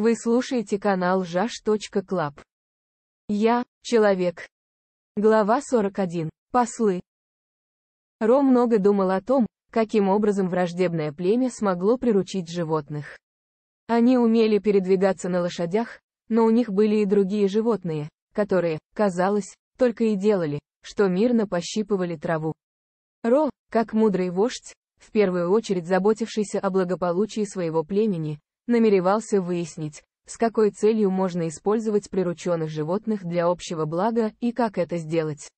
Вы слушаете канал ЖАШ.Клаб. Я – человек. Глава 41. Послы. Ро много думал о том, каким образом враждебное племя смогло приручить животных. Они умели передвигаться на лошадях, но у них были и другие животные, которые, казалось, только и делали, что мирно пощипывали траву. Ро, как мудрый вождь, в первую очередь заботившийся о благополучии своего племени, намеревался выяснить, с какой целью можно использовать прирученных животных для общего блага и как это сделать.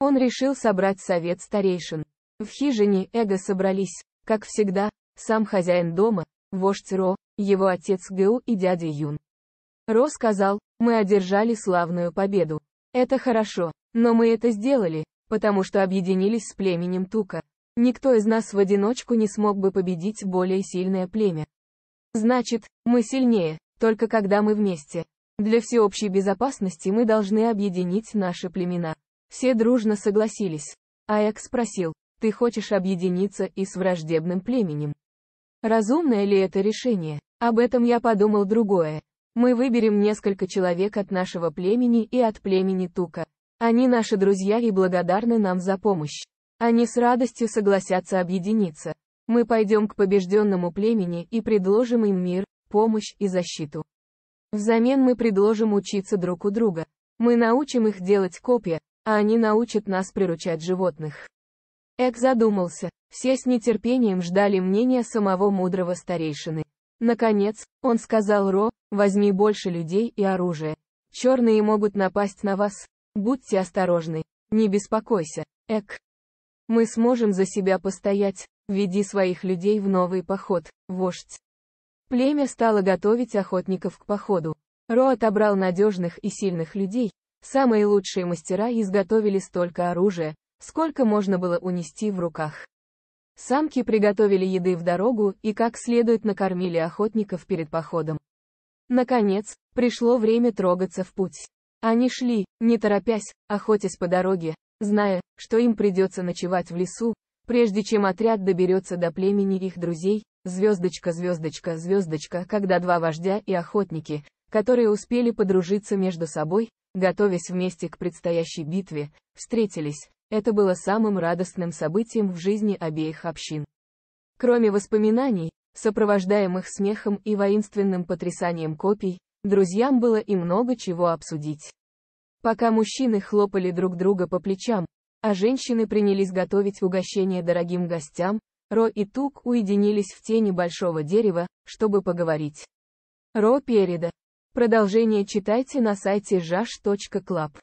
Он решил собрать совет старейшин. В хижине эго собрались, как всегда, сам хозяин дома, вождь Ро, его отец Гу и дядя Юн. Ро сказал, мы одержали славную победу. Это хорошо, но мы это сделали, потому что объединились с племенем Тука. Никто из нас в одиночку не смог бы победить более сильное племя. Значит, мы сильнее, только когда мы вместе. Для всеобщей безопасности мы должны объединить наши племена. Все дружно согласились. Аэк спросил, ты хочешь объединиться и с враждебным племенем? Разумное ли это решение? Об этом я подумал другое. Мы выберем несколько человек от нашего племени и от племени Тука. Они наши друзья и благодарны нам за помощь. Они с радостью согласятся объединиться. Мы пойдем к побежденному племени и предложим им мир, помощь и защиту. Взамен мы предложим учиться друг у друга. Мы научим их делать копья, а они научат нас приручать животных. Эк задумался, все с нетерпением ждали мнения самого мудрого старейшины. Наконец, он сказал Ро, возьми больше людей и оружия. Черные могут напасть на вас. Будьте осторожны. Не беспокойся, Эк. Мы сможем за себя постоять, Веди своих людей в новый поход, вождь. Племя стало готовить охотников к походу. Ро отобрал надежных и сильных людей, самые лучшие мастера изготовили столько оружия, сколько можно было унести в руках. Самки приготовили еды в дорогу и как следует накормили охотников перед походом. Наконец, пришло время трогаться в путь. Они шли, не торопясь, охотясь по дороге, зная, что им придется ночевать в лесу, Прежде чем отряд доберется до племени их друзей, звездочка, звездочка, звездочка, когда два вождя и охотники, которые успели подружиться между собой, готовясь вместе к предстоящей битве, встретились, это было самым радостным событием в жизни обеих общин. Кроме воспоминаний, сопровождаемых смехом и воинственным потрясанием копий, друзьям было и много чего обсудить. Пока мужчины хлопали друг друга по плечам, а женщины принялись готовить угощение дорогим гостям, Ро и Тук уединились в тени большого дерева, чтобы поговорить. Ро переда. Продолжение читайте на сайте jash.club.